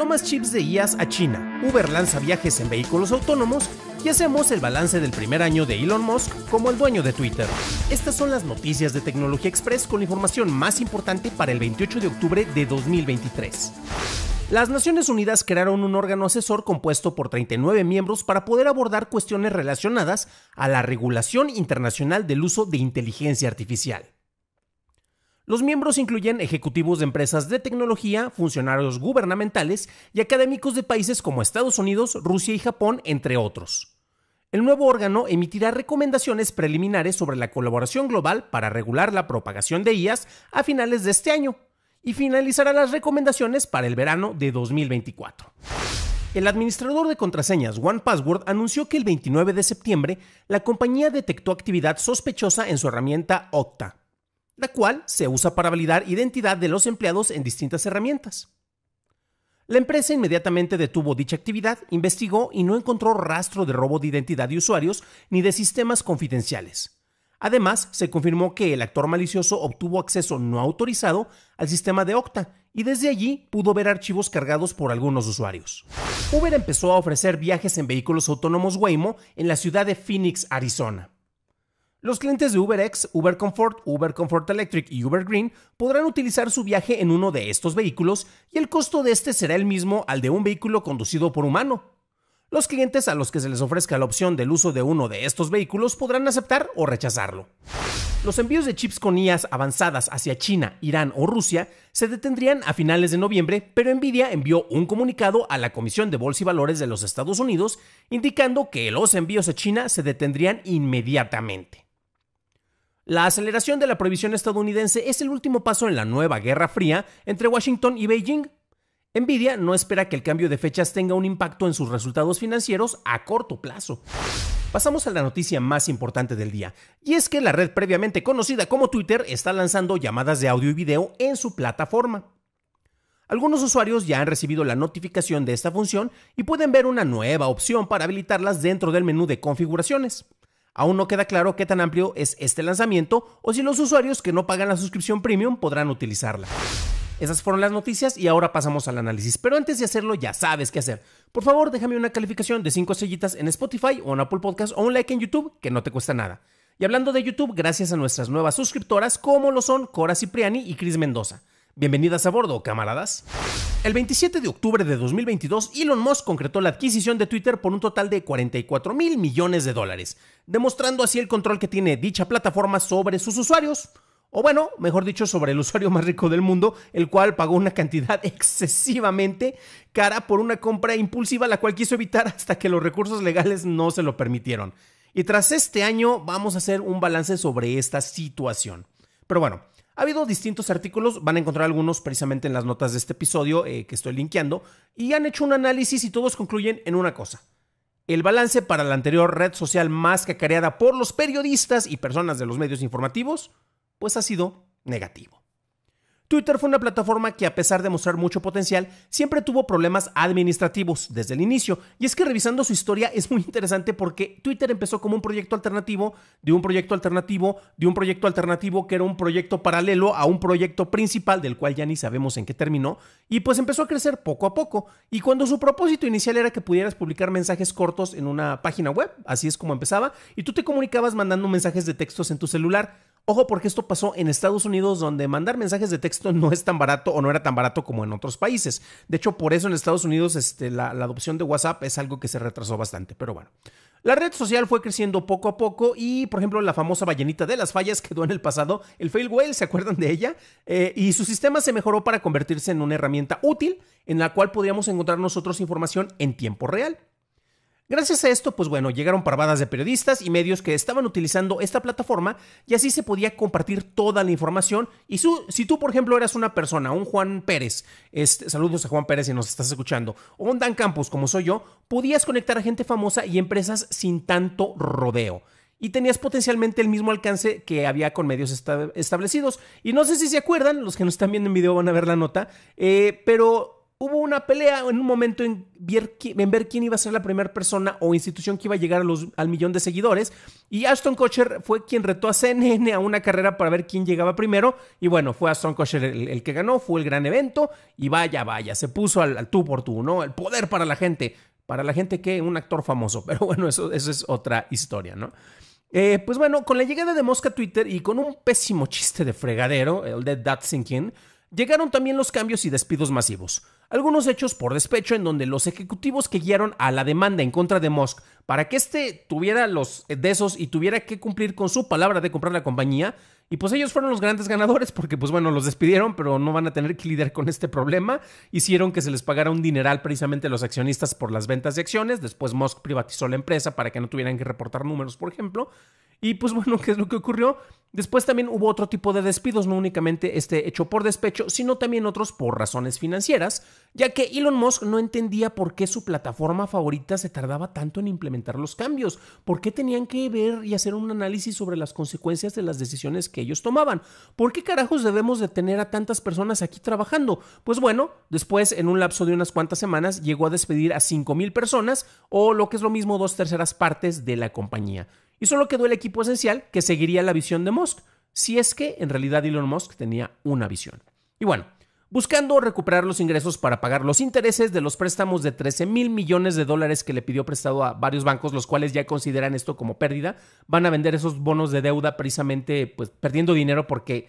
No más chips de IAS a China. Uber lanza viajes en vehículos autónomos y hacemos el balance del primer año de Elon Musk como el dueño de Twitter. Estas son las noticias de Tecnología Express con la información más importante para el 28 de octubre de 2023. Las Naciones Unidas crearon un órgano asesor compuesto por 39 miembros para poder abordar cuestiones relacionadas a la regulación internacional del uso de inteligencia artificial. Los miembros incluyen ejecutivos de empresas de tecnología, funcionarios gubernamentales y académicos de países como Estados Unidos, Rusia y Japón, entre otros. El nuevo órgano emitirá recomendaciones preliminares sobre la colaboración global para regular la propagación de IAS a finales de este año y finalizará las recomendaciones para el verano de 2024. El administrador de contraseñas OnePassword anunció que el 29 de septiembre la compañía detectó actividad sospechosa en su herramienta Octa la cual se usa para validar identidad de los empleados en distintas herramientas. La empresa inmediatamente detuvo dicha actividad, investigó y no encontró rastro de robo de identidad de usuarios ni de sistemas confidenciales. Además, se confirmó que el actor malicioso obtuvo acceso no autorizado al sistema de Okta y desde allí pudo ver archivos cargados por algunos usuarios. Uber empezó a ofrecer viajes en vehículos autónomos Waymo en la ciudad de Phoenix, Arizona. Los clientes de UberX, Uber Comfort, Uber Comfort Electric y Uber Green podrán utilizar su viaje en uno de estos vehículos y el costo de este será el mismo al de un vehículo conducido por humano. Los clientes a los que se les ofrezca la opción del uso de uno de estos vehículos podrán aceptar o rechazarlo. Los envíos de chips con IAS avanzadas hacia China, Irán o Rusia se detendrían a finales de noviembre, pero Nvidia envió un comunicado a la Comisión de Bolsa y Valores de los Estados Unidos indicando que los envíos a China se detendrían inmediatamente. La aceleración de la prohibición estadounidense es el último paso en la nueva Guerra Fría entre Washington y Beijing. Nvidia no espera que el cambio de fechas tenga un impacto en sus resultados financieros a corto plazo. Pasamos a la noticia más importante del día, y es que la red previamente conocida como Twitter está lanzando llamadas de audio y video en su plataforma. Algunos usuarios ya han recibido la notificación de esta función y pueden ver una nueva opción para habilitarlas dentro del menú de configuraciones. Aún no queda claro qué tan amplio es este lanzamiento o si los usuarios que no pagan la suscripción premium podrán utilizarla. Esas fueron las noticias y ahora pasamos al análisis. Pero antes de hacerlo ya sabes qué hacer. Por favor, déjame una calificación de 5 sellitas en Spotify o en Apple Podcast o un like en YouTube que no te cuesta nada. Y hablando de YouTube, gracias a nuestras nuevas suscriptoras como lo son Cora Cipriani y Cris Mendoza. Bienvenidas a bordo, camaradas. El 27 de octubre de 2022, Elon Musk concretó la adquisición de Twitter por un total de 44 mil millones de dólares, demostrando así el control que tiene dicha plataforma sobre sus usuarios. O bueno, mejor dicho, sobre el usuario más rico del mundo, el cual pagó una cantidad excesivamente cara por una compra impulsiva, la cual quiso evitar hasta que los recursos legales no se lo permitieron. Y tras este año vamos a hacer un balance sobre esta situación. Pero bueno, ha habido distintos artículos, van a encontrar algunos precisamente en las notas de este episodio eh, que estoy linkeando, y han hecho un análisis y todos concluyen en una cosa. El balance para la anterior red social más cacareada por los periodistas y personas de los medios informativos, pues ha sido negativo. Twitter fue una plataforma que a pesar de mostrar mucho potencial, siempre tuvo problemas administrativos desde el inicio. Y es que revisando su historia es muy interesante porque Twitter empezó como un proyecto alternativo, de un proyecto alternativo, de un proyecto alternativo que era un proyecto paralelo a un proyecto principal del cual ya ni sabemos en qué terminó. Y pues empezó a crecer poco a poco. Y cuando su propósito inicial era que pudieras publicar mensajes cortos en una página web, así es como empezaba, y tú te comunicabas mandando mensajes de textos en tu celular. Ojo porque esto pasó en Estados Unidos donde mandar mensajes de texto no es tan barato o no era tan barato como en otros países. De hecho, por eso en Estados Unidos este, la, adopción de WhatsApp es algo que se retrasó bastante, pero bueno. La red social fue creciendo poco a poco y, por ejemplo, la famosa ballenita de las fallas quedó en el pasado, el fail whale, ¿se acuerdan de ella? Eh, y su sistema se mejoró para convertirse en una herramienta útil en la cual podríamos encontrar nosotros información en tiempo real. Gracias a esto, pues bueno, llegaron parvadas de periodistas y medios que estaban utilizando esta plataforma y así se podía compartir toda la información. Y si tú, por ejemplo, eras una persona, un Juan Pérez, este, saludos a Juan Pérez si nos estás escuchando, o un Dan Campos como soy yo, podías conectar a gente famosa y empresas sin tanto rodeo y tenías potencialmente el mismo alcance que había con medios establecidos. Y no sé si se acuerdan, los que nos están viendo en video van a ver la nota, eh, pero hubo una pelea en un momento en ver, quién iba a ser la primera persona o institución que iba a llegar al millón de seguidores. Y Ashton Kutcher fue quien retó a CNN a una carrera para ver quién llegaba primero. Y bueno, fue Ashton Kutcher el, que ganó, fue el gran evento. Y vaya, vaya, se puso al, tú por tú, ¿no? El poder para la gente. Para la gente que un actor famoso. Pero bueno, eso, eso es otra historia, ¿no? Eh, pues bueno, con la llegada de Mosca a Twitter y con un pésimo chiste de fregadero, el de That Sinking, llegaron también los cambios y despidos masivos algunos hechos por despecho en donde los ejecutivos que guiaron a la demanda en contra de Musk para que éste tuviera los eh, de esos y tuviera que cumplir con su palabra de comprar la compañía, y pues ellos fueron los grandes ganadores porque pues bueno, los despidieron, pero no van a tener que lidiar con este problema. Hicieron que se les pagara un dineral precisamente a los accionistas por las ventas de acciones. Después Musk privatizó la empresa para que no tuvieran que reportar números, por ejemplo. Y pues bueno, ¿qué es lo que ocurrió? Después también hubo otro tipo de despidos, no únicamente este hecho por despecho, sino también otros por razones financieras, ya que Elon Musk no entendía por qué su plataforma favorita se tardaba tanto en implementar los cambios, por qué tenían que ver y hacer un análisis sobre las consecuencias de las decisiones que ellos tomaban. ¿Por qué carajos debemos de tener a tantas personas aquí trabajando? Pues bueno, después, en un lapso de unas cuantas semanas, llegó a despedir a 5.000 personas o lo que es lo mismo dos terceras partes de la compañía. Y solo quedó el equipo esencial que seguiría la visión de Musk, si es que en realidad Elon Musk tenía una visión. Y bueno, buscando recuperar los ingresos para pagar los intereses de los préstamos de 13 mil millones de dólares que le pidió prestado a varios bancos, los cuales ya consideran esto como pérdida. Van a vender esos bonos de deuda precisamente pues, perdiendo dinero porque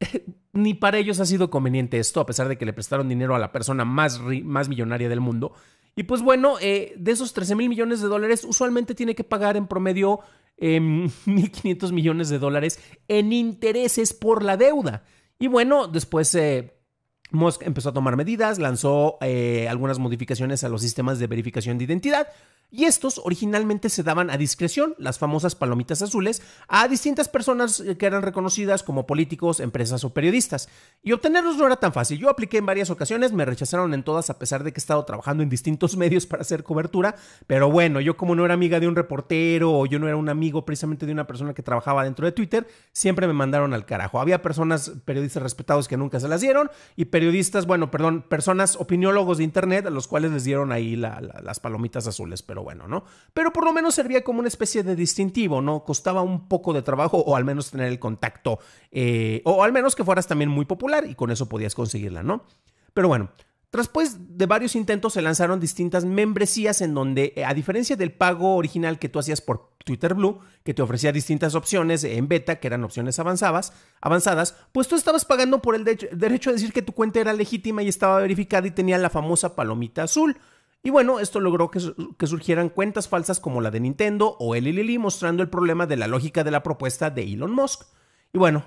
ni para ellos ha sido conveniente esto, a pesar de que le prestaron dinero a la persona más, más millonaria del mundo. Y pues bueno, eh, de esos 13 mil millones de dólares, usualmente tiene que pagar en promedio eh, em, 1.500 millones de dólares en intereses por la deuda. Y bueno, después eh, Musk empezó a tomar medidas, lanzó eh, algunas modificaciones a los sistemas de verificación de identidad y estos originalmente se daban a discreción, las famosas palomitas azules, a distintas personas eh, que eran reconocidas como políticos, empresas o periodistas. Y obtenerlos no era tan fácil. Yo apliqué en varias ocasiones, me rechazaron en todas a pesar de que he estado trabajando en distintos medios para hacer cobertura, pero bueno, yo como no era amiga de un reportero o yo no era un amigo precisamente de una persona que trabajaba dentro de Twitter, siempre me mandaron al carajo. Había personas, periodistas respetados que nunca se las dieron y periodistas, bueno, perdón, personas, opiniólogos de Internet, a los cuales les dieron ahí las palomitas azules, pero bueno, ¿no? Pero por lo menos servía como una especie de distintivo, ¿no? Costaba un poco de trabajo o al menos tener el contacto, eh, o al menos que fueras también muy popular y con eso podías conseguirla, ¿no? Pero bueno, Después pues, de varios intentos se lanzaron distintas membresías en donde, eh, a diferencia del pago original que tú hacías por Twitter Blue, que te ofrecía distintas opciones eh, en beta, que eran opciones avanzadas, avanzadas pues tú estabas pagando por el derecho a decir que tu cuenta era legítima y estaba verificada y tenía la famosa palomita azul. Y bueno, esto logró que, que surgieran cuentas falsas como la de Nintendo o el Lili, mostrando el problema de la lógica de la propuesta de Elon Musk. Y bueno,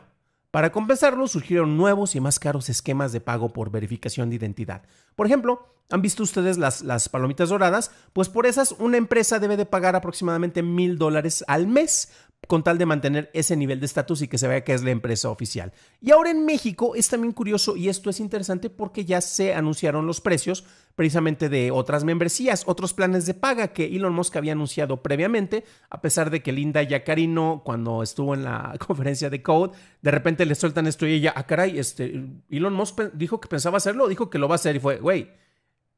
para compensarlo, surgieron nuevos y más caros esquemas de pago por verificación de identidad. Por ejemplo, ¿Han visto ustedes las, las palomitas doradas? Pues por esas una empresa debe de pagar aproximadamente mil dólares al mes con tal de mantener ese nivel de estatus y que se vea que es la empresa oficial. Y ahora en México es también curioso y esto es interesante porque ya se anunciaron los precios precisamente de otras membresías, otros planes de paga que Elon Musk había anunciado previamente, a pesar de que Linda Yacarino, cuando estuvo en la conferencia de Code, de repente le sueltan esto y ella, ah, caray, este, Elon Musk dijo que pensaba hacerlo, dijo que lo va a hacer y fue, güey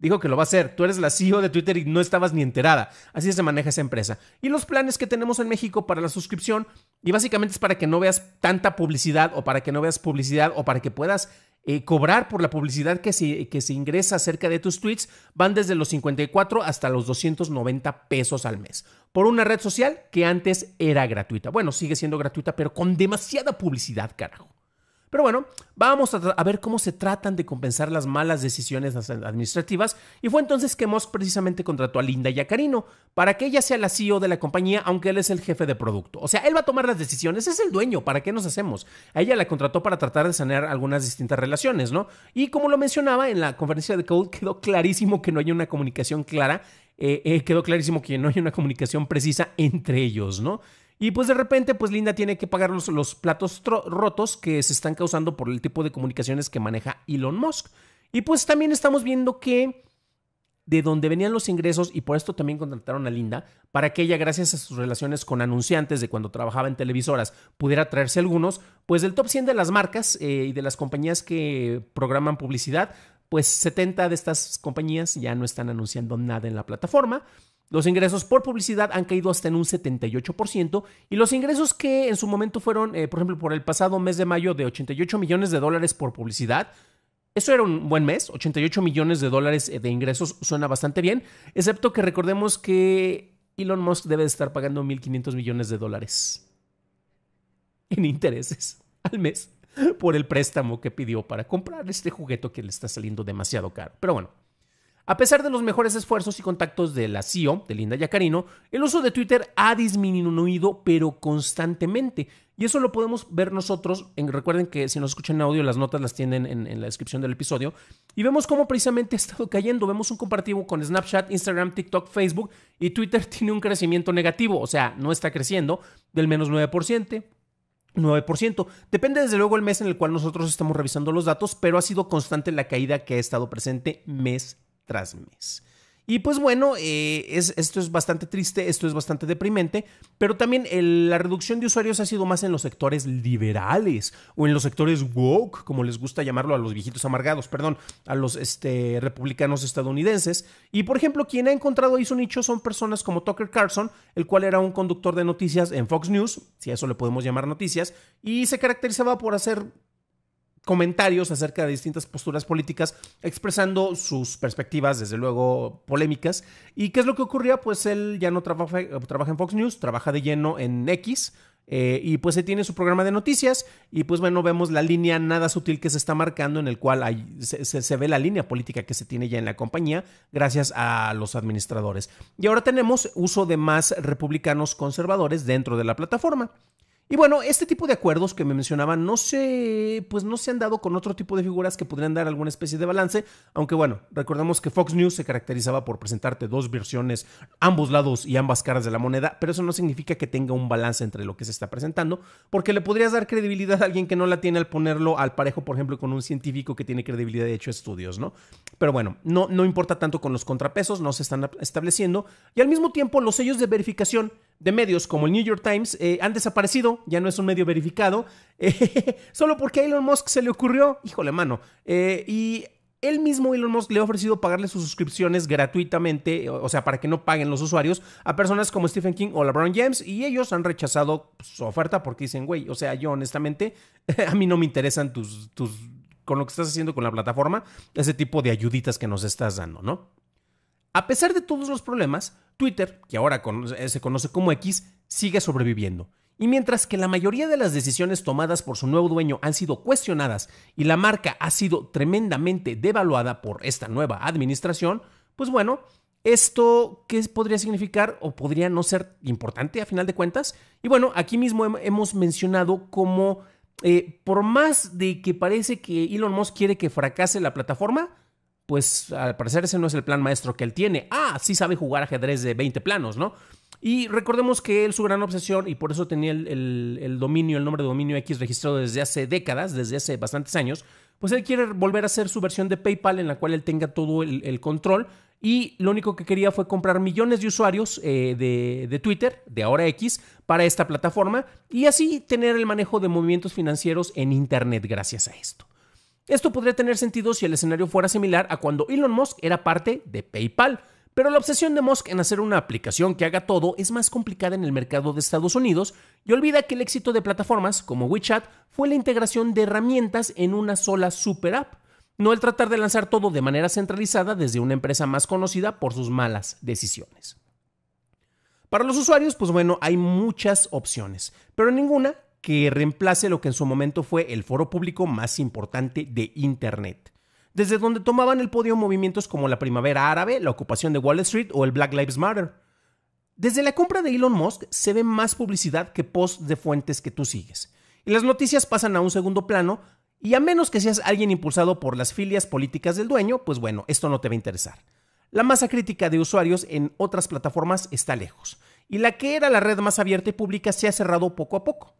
dijo que lo va a hacer. Tú eres la CEO de Twitter y no estabas ni enterada. Así se maneja esa empresa. Y los planes que tenemos en México para la suscripción, y básicamente es para que no veas tanta publicidad o para que no veas publicidad o para que puedas eh, cobrar por la publicidad que que se ingresa acerca de tus tweets, van desde los 54 hasta los 290 pesos al mes. Por una red social que antes era gratuita. Bueno, sigue siendo gratuita, pero con demasiada publicidad, carajo. Pero bueno, vamos a, ver cómo se tratan de compensar las malas decisiones administrativas y fue entonces que Musk precisamente contrató a Linda Yacarino para que ella sea la CEO de la compañía, aunque él es el jefe de producto. O sea, él va a tomar las decisiones, es el dueño, ¿para qué nos hacemos? A ella la contrató para tratar de sanear algunas distintas relaciones, ¿no? Y como lo mencionaba en la conferencia de Code, quedó clarísimo que no hay una comunicación clara eh, eh, quedó clarísimo que no hay una comunicación precisa entre ellos, ¿no? Y pues de repente, pues Linda tiene que pagar los, platos rotos que se están causando por el tipo de comunicaciones que maneja Elon Musk. Y pues también estamos viendo que de donde venían los ingresos, y por esto también contrataron a Linda, para que ella, gracias a sus relaciones con anunciantes de cuando trabajaba en televisoras, pudiera traerse algunos, pues del top 100 de las marcas eh, y de las compañías que programan publicidad, pues 70 de estas compañías ya no están anunciando nada en la plataforma. Los ingresos por publicidad han caído hasta en un 78% y los ingresos que en su momento fueron, eh, por ejemplo, por el pasado mes de mayo de 88 millones de dólares por publicidad, eso era un buen mes, 88 millones de dólares eh, de ingresos suena bastante bien, excepto que recordemos que Elon Musk debe estar pagando 1.500 millones de dólares en intereses al mes por el préstamo que pidió para comprar este juguete que le está saliendo demasiado caro. Pero bueno, a pesar de los mejores esfuerzos y contactos de la CEO, de Linda Yacarino, el uso de Twitter ha disminuido pero constantemente. Y eso lo podemos ver nosotros. En, recuerden que si nos escuchan en audio, las notas las tienen en, la descripción del episodio. Y vemos cómo precisamente ha estado cayendo. Vemos un comparativo con Snapchat, Instagram, TikTok, Facebook. Y Twitter tiene un crecimiento negativo. O sea, no está creciendo del menos 9%. 9%. Depende desde luego el mes en el cual nosotros estamos revisando los datos, pero ha sido constante la caída que ha estado presente mes y pues bueno, eh, esto es bastante triste, esto es bastante deprimente, pero también la reducción de usuarios ha sido más en los sectores liberales o en los sectores woke, como les gusta llamarlo a los viejitos amargados, perdón, a los este, republicanos estadounidenses. Y por ejemplo, quien ha encontrado ahí su nicho son personas como Tucker Carlson, el cual era un conductor de noticias en Fox News, si a eso le podemos llamar noticias, y se caracterizaba por hacer comentarios acerca de distintas posturas políticas, expresando sus perspectivas, desde luego polémicas. ¿Y qué es lo que ocurría? Pues él ya no trabaja, en Fox News, trabaja de lleno en X. Eh, y pues se tiene su programa de noticias y pues bueno, vemos la línea nada sutil que se está marcando en el cual se, ve la línea política que se tiene ya en la compañía gracias a los administradores. Y ahora tenemos uso de más republicanos conservadores dentro de la plataforma. Y bueno, este tipo de acuerdos que me mencionaban no se, pues no se han dado con otro tipo de figuras que podrían dar alguna especie de balance, aunque bueno, recordemos que Fox News se caracterizaba por presentarte dos versiones, ambos lados y ambas caras de la moneda, pero eso no significa que tenga un balance entre lo que se está presentando, porque le podrías dar credibilidad a alguien que no la tiene al ponerlo al parejo, por ejemplo, con un científico que tiene credibilidad de hecho estudios, ¿no? Pero bueno, no, no importa tanto con los contrapesos, no se están estableciendo, y al mismo tiempo los sellos de verificación de medios como el New York Times eh, han desaparecido ya no es un medio verificado, solo porque a Elon Musk se le ocurrió, híjole mano, eh, y él mismo Elon Musk le ha ofrecido pagarle sus suscripciones gratuitamente, o sea, para que no paguen los usuarios, a personas como Stephen King o LeBron James, y ellos han rechazado su oferta porque dicen, güey, o sea, yo honestamente, a mí no me interesan tus, tus, con lo que estás haciendo con la plataforma, ese tipo de ayuditas que nos estás dando, ¿no? A pesar de todos los problemas, Twitter, que ahora eh, se conoce como X, sigue sobreviviendo. Y mientras que la mayoría de las decisiones tomadas por su nuevo dueño han sido cuestionadas y la marca ha sido tremendamente devaluada por esta nueva administración, pues bueno, esto qué podría significar o podría no ser importante a final de cuentas. Y bueno, aquí mismo hemos mencionado cómo eh, por más de que parece que Elon Musk quiere que fracase la plataforma, pues al parecer ese no es el plan maestro que él tiene. Ah, sí sabe jugar ajedrez de 20 planos, ¿no? Y recordemos que él, su gran obsesión, y por eso tenía el, dominio, el nombre de dominio X registrado desde hace décadas, desde hace bastantes años, pues él quiere volver a hacer su versión de PayPal en la cual él tenga todo el, control. Y lo único que quería fue comprar millones de usuarios eh, de, de, Twitter, de ahora X, para esta plataforma y así tener el manejo de movimientos financieros en Internet gracias a esto. Esto podría tener sentido si el escenario fuera similar a cuando Elon Musk era parte de PayPal pero la obsesión de Musk en hacer una aplicación que haga todo es más complicada en el mercado de Estados Unidos y olvida que el éxito de plataformas como WeChat fue la integración de herramientas en una sola super app, no el tratar de lanzar todo de manera centralizada desde una empresa más conocida por sus malas decisiones. Para los usuarios, pues bueno, hay muchas opciones, pero ninguna que reemplace lo que en su momento fue el foro público más importante de Internet desde donde tomaban el podio movimientos como la primavera árabe, la ocupación de Wall Street o el Black Lives Matter. Desde la compra de Elon Musk se ve más publicidad que post de fuentes que tú sigues. Y las noticias pasan a un segundo plano, y a menos que seas alguien impulsado por las filias políticas del dueño, pues bueno, esto no te va a interesar. La masa crítica de usuarios en otras plataformas está lejos, y la que era la red más abierta y pública se ha cerrado poco a poco.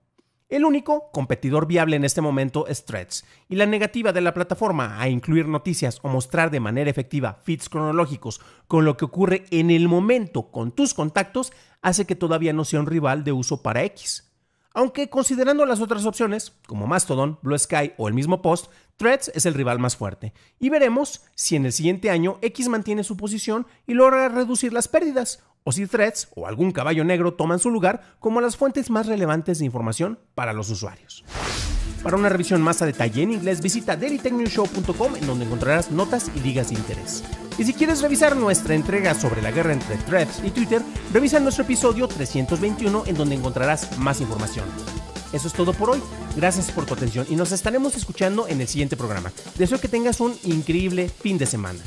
El único competidor viable en este momento es Threads, y la negativa de la plataforma a incluir noticias o mostrar de manera efectiva feeds cronológicos con lo que ocurre en el momento con tus contactos hace que todavía no sea un rival de uso para X. Aunque considerando las otras opciones, como Mastodon, Blue Sky o el mismo Post, Threads es el rival más fuerte, y veremos si en el siguiente año X mantiene su posición y logra reducir las pérdidas, o si threads o algún caballo negro toman su lugar como las fuentes más relevantes de información para los usuarios. Para una revisión más a detalle en inglés, visita dailytechnewshow.com en donde encontrarás notas y ligas de interés. Y si quieres revisar nuestra entrega sobre la guerra entre Threads y Twitter, revisa nuestro episodio 321 en donde encontrarás más información. Eso es todo por hoy. Gracias por tu atención y nos estaremos escuchando en el siguiente programa. Deseo que tengas un increíble fin de semana.